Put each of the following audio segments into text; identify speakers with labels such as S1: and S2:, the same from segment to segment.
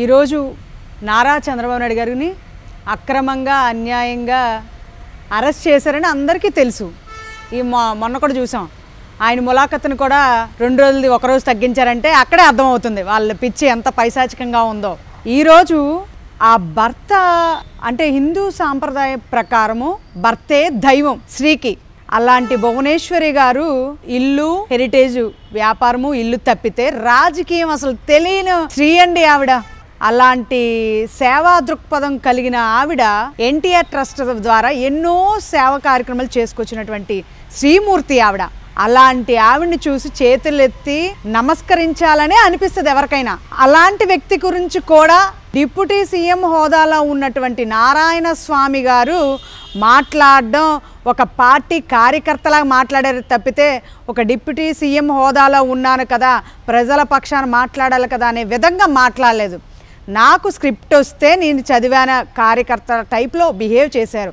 S1: ఈరోజు నారా చంద్రబాబు నాయుడు గారిని అక్రమంగా అన్యాయంగా అరెస్ట్ చేశారని అందరికీ తెలుసు ఈ మొన్న కూడా చూసాం ఆయన ములాఖత్ను కూడా రెండు రోజులది ఒకరోజు తగ్గించారంటే అక్కడే అర్థమవుతుంది వాళ్ళ పిచ్చి ఎంత పైశాచికంగా ఉందో ఈరోజు ఆ భర్త అంటే హిందూ సాంప్రదాయ ప్రకారము భర్తే దైవం స్త్రీకి అలాంటి భువనేశ్వరి గారు ఇల్లు హెరిటేజ్ వ్యాపారము ఇల్లు తప్పితే రాజకీయం అసలు తెలియని స్త్రీ అండి ఆవిడ అలాంటి సేవా దృక్పథం కలిగిన ఆవిడ ఎన్టీఆర్ ట్రస్ట్ ద్వారా ఎన్నో సేవ కార్యక్రమాలు చేసుకొచ్చినటువంటి శ్రీమూర్తి ఆవిడ అలాంటి ఆవిడని చూసి చేతులెత్తి నమస్కరించాలనే అనిపిస్తుంది ఎవరికైనా అలాంటి వ్యక్తి గురించి కూడా డిప్యూటీ సీఎం హోదాలో ఉన్నటువంటి నారాయణ స్వామి గారు మాట్లాడడం ఒక పార్టీ కార్యకర్తలా మాట్లాడారు తప్పితే ఒక డిప్యూటీ సీఎం హోదాలో ఉన్నాను కదా ప్రజల పక్షాన మాట్లాడాలి కదా అనే విధంగా మాట్లాడలేదు నాకు స్క్రిప్ట్ వస్తే నేను చదివాన కార్యకర్త టైప్లో బిహేవ్ చేశారు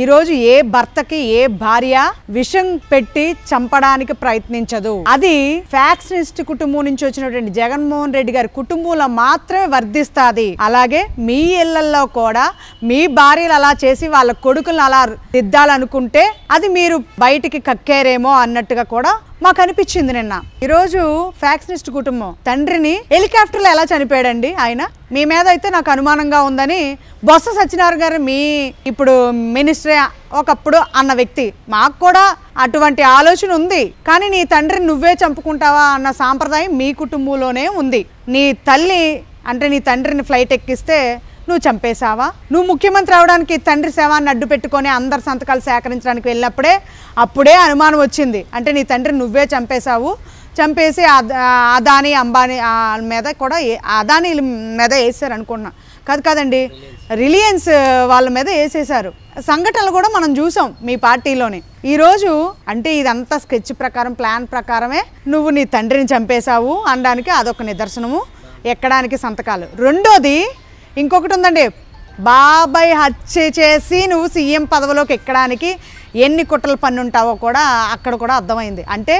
S1: ఈరోజు ఏ భర్తకి ఏ భార్య విషం పెట్టి చంపడానికి ప్రయత్నించదు అది ఫ్యాక్షనిస్ట్ కుటుంబం నుంచి వచ్చినటువంటి జగన్మోహన్ రెడ్డి గారి కుటుంబంలో మాత్రమే వర్ధిస్తుంది అలాగే మీ ఇళ్లలో కూడా మీ భార్యలు అలా చేసి వాళ్ళ కొడుకులను అలా దిద్దాలనుకుంటే అది మీరు బయటికి కక్కారేమో అన్నట్టుగా కూడా మాకు అనిపించింది నిన్న ఈరోజు ఫ్యాక్సినిస్ట్ కుటుంబం తండ్రిని హెలికాప్టర్లో ఎలా చనిపోయాడండి ఆయన మీ మీద అయితే నాకు అనుమానంగా ఉందని బొత్స సత్యనారాయణ గారు మీ ఇప్పుడు మినిస్టర్ ఒకప్పుడు అన్న వ్యక్తి మాకు కూడా అటువంటి ఆలోచన ఉంది కానీ నీ తండ్రిని నువ్వే చంపుకుంటావా అన్న సాంప్రదాయం మీ కుటుంబంలోనే ఉంది నీ తల్లి అంటే నీ తండ్రిని ఫ్లైట్ ఎక్కిస్తే నువ్వు చంపేశావా నువ్వు ముఖ్యమంత్రి అవడానికి తండ్రి అని అడ్డు పెట్టుకొని అందరు సంతకాలు సేకరించడానికి వెళ్ళినప్పుడే అప్పుడే అనుమానం వచ్చింది అంటే నీ తండ్రి నువ్వే చంపేశావు చంపేసి అదానీ అంబానీ మీద కూడా అదాని మీద వేసారు అనుకున్నా కాదు కాదండి రిలయన్స్ వాళ్ళ మీద వేసేశారు సంఘటనలు కూడా మనం చూసాం మీ పార్టీలోనే ఈరోజు అంటే ఇదంతా స్కెచ్ ప్రకారం ప్లాన్ ప్రకారమే నువ్వు నీ తండ్రిని చంపేశావు అనడానికి అదొక నిదర్శనము ఎక్కడానికి సంతకాలు రెండోది ఇంకొకటి ఉందండి బాబాయ్ హత్య చేసి నువ్వు సీఎం పదవిలోకి ఎక్కడానికి ఎన్ని కుట్రలు పన్నుంటావో కూడా అక్కడ కూడా అర్థమైంది అంటే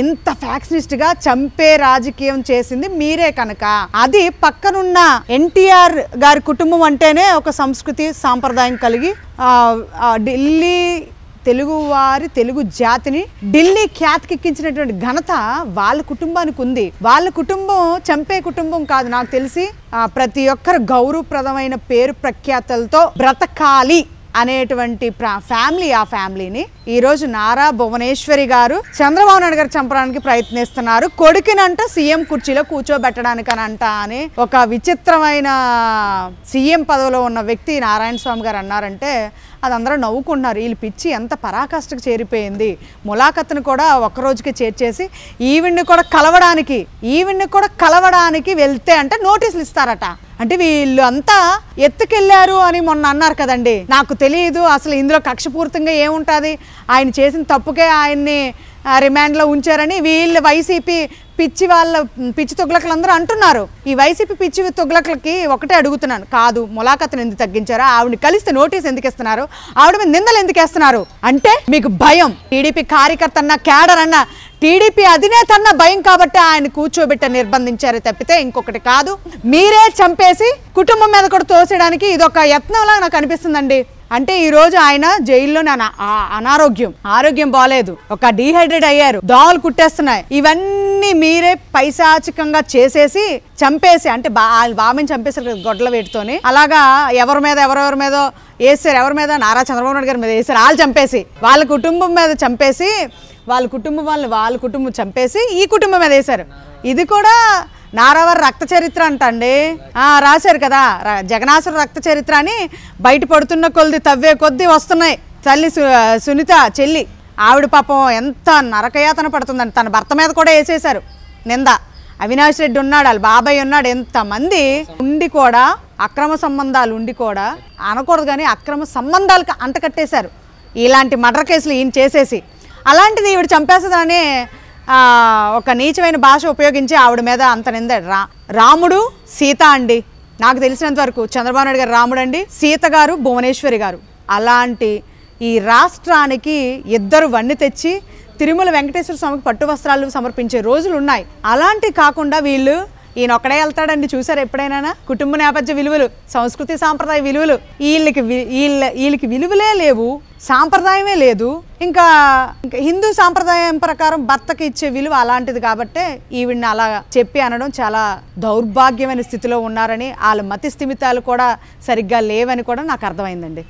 S1: ఇంత ఫ్యాక్షనిస్ట్గా చంపే రాజకీయం చేసింది మీరే కనుక అది పక్కనున్న ఎన్టీఆర్ గారి కుటుంబం అంటేనే ఒక సంస్కృతి సాంప్రదాయం కలిగి ఢిల్లీ తెలుగువారి తెలుగు జాతిని ఢిల్లీ ఖ్యాతికెక్కించినటువంటి ఘనత వాళ్ళ కుటుంబానికి ఉంది వాళ్ళ కుటుంబం చంపే కుటుంబం కాదు నాకు తెలిసి ప్రతి ఒక్కరు గౌరవప్రదమైన పేరు ప్రఖ్యాతలతో బ్రతకాలి అనేటువంటి ఫ్యామిలీ ఆ ఫ్యామిలీని ఈ రోజు నారా భువనేశ్వరి గారు చంద్రబాబు నాయుడు గారు చంపడానికి ప్రయత్నిస్తున్నారు కొడుకునంట సీఎం కుర్చీలో అంట అని ఒక విచిత్రమైన సీఎం పదవిలో ఉన్న వ్యక్తి నారాయణ స్వామి గారు అన్నారంటే అది అందరూ నవ్వుకున్నారు వీళ్ళు పిచ్చి ఎంత పరాకాష్ఠకు చేరిపోయింది ములాఖత్ను కూడా ఒక్కరోజుకి చేర్చేసి ఈవిడ్ని కూడా కలవడానికి ఈవిడ్ని కూడా కలవడానికి వెళ్తే అంటే నోటీసులు ఇస్తారట అంటే వీళ్ళు అంతా ఎత్తుకెళ్లారు అని మొన్న అన్నారు కదండి నాకు తెలియదు అసలు ఇందులో కక్షపూర్తంగా ఏముంటుంది ఆయన చేసిన తప్పుకే ఆయన్ని రిమాండ్లో ఉంచారని వీళ్ళు వైసీపీ పిచ్చి వాళ్ళ పిచ్చి తొగ్లకలందరూ అంటున్నారు ఈ వైసీపీ పిచ్చి తొగ్లకలకి ఒకటే అడుగుతున్నాను కాదు ములాఖతను ఎందుకు తగ్గించారా ఆవిడని కలిస్తే నోటీస్ ఎందుకు ఇస్తున్నారు ఆవిడ మీద నిందలు ఎందుకు వేస్తున్నారు అంటే మీకు భయం టీడీపీ కార్యకర్త అన్న క్యాడర్ అన్న టీడీపీ అధినేత అన్న భయం కాబట్టి ఆయన కూర్చోబెట్ట నిర్బంధించారు తప్పితే ఇంకొకటి కాదు మీరే చంపేసి కుటుంబం మీద కూడా తోసేయడానికి ఇదొక యత్నంలా నాకు అనిపిస్తుంది అంటే ఈ రోజు ఆయన జైల్లో అనారోగ్యం ఆరోగ్యం బాగాలేదు ఒక డీహైడ్రేట్ అయ్యారు దోమలు కుట్టేస్తున్నాయి ఇవన్నీ మీరే పైశాచికంగా చేసేసి చంపేసి అంటే బా బామని చంపేశారు గొడ్ల వేటితోని అలాగా ఎవరి మీద ఎవరెవరి మీద వేసారు ఎవరి మీద నారా చంద్రబాబు నాయుడు గారి మీద వేసారు వాళ్ళు చంపేసి వాళ్ళ కుటుంబం మీద చంపేసి వాళ్ళ కుటుంబం వాళ్ళని వాళ్ళ కుటుంబం చంపేసి ఈ కుటుంబం మీద వేశారు ఇది కూడా నారావారి రక్త చరిత్ర అంటండి రాశారు కదా జగనాసుర రక్త చరిత్ర అని బయట పడుతున్న కొద్ది తవ్వే కొద్దీ వస్తున్నాయి తల్లి సునీత చెల్లి ఆవిడ పాపం ఎంత నరకయాతన పడుతుందండి తన భర్త మీద కూడా వేసేశారు నింద అవినాష్ రెడ్డి ఉన్నాడు వాళ్ళ బాబాయ్ ఉన్నాడు ఎంతమంది ఉండి కూడా అక్రమ సంబంధాలు ఉండి కూడా అనకూడదు కానీ అక్రమ సంబంధాలకు అంటకట్టేశారు ఇలాంటి మర్డర్ కేసులు ఈయన చేసేసి అలాంటిది ఈవిడ చంపేస్తుందని ఒక నీచమైన భాష ఉపయోగించి ఆవిడ మీద అంత నింద రా రాముడు సీత అండి నాకు తెలిసినంత వరకు చంద్రబాబు నాయుడు గారు రాముడు అండి సీత గారు భువనేశ్వరి గారు అలాంటి ఈ రాష్ట్రానికి ఇద్దరు వన్ని తెచ్చి తిరుమల వెంకటేశ్వర స్వామికి పట్టు వస్త్రాలు సమర్పించే రోజులు ఉన్నాయి అలాంటి కాకుండా వీళ్ళు ఈయన ఒక్కడే వెళ్తాడండి చూసారు ఎప్పుడైనా కుటుంబ నేపథ్య విలువలు సంస్కృతి సాంప్రదాయ విలువలు వీళ్ళకి వీళ్ళ వీళ్ళకి విలువలే లేవు సాంప్రదాయమే లేదు ఇంకా హిందూ సాంప్రదాయం ప్రకారం భర్తకి ఇచ్చే విలువ అలాంటిది కాబట్టే ఈవిడ్ని అలా చెప్పి అనడం చాలా దౌర్భాగ్యమైన స్థితిలో ఉన్నారని వాళ్ళ మతి స్థిమితాలు కూడా సరిగ్గా లేవని కూడా నాకు అర్థమైందండి